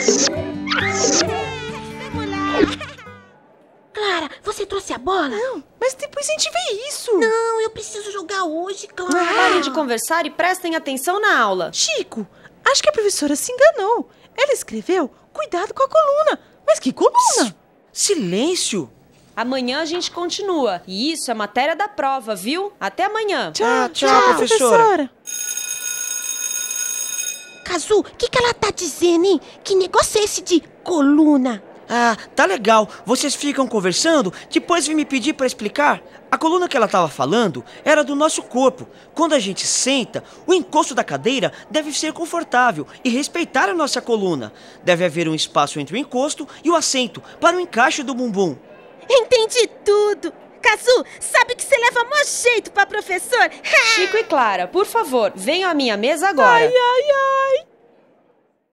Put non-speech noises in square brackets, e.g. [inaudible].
[laughs] Clara, você trouxe a bola? Não, mas depois a gente vê isso. Não, eu preciso jogar hoje, Clara. Ah, parem de conversar e prestem atenção na aula. Chico, acho que a professora se enganou. Ela escreveu, cuidado com a coluna. Mas que coluna? Silêncio! Amanhã a gente continua. E isso é matéria da prova, viu? Até amanhã. Tchau, ah, tchau, tchau professora. professora. Azul, o que, que ela tá dizendo, hein? Que negócio é esse de coluna? Ah, tá legal. Vocês ficam conversando, depois vem me pedir para explicar. A coluna que ela estava falando era do nosso corpo. Quando a gente senta, o encosto da cadeira deve ser confortável e respeitar a nossa coluna. Deve haver um espaço entre o encosto e o assento para o encaixe do bumbum. Entendi tudo. Cazu, sabe que você leva mó jeito para professor? Chico e Clara, por favor, venham à minha mesa agora. Ai, ai, ai.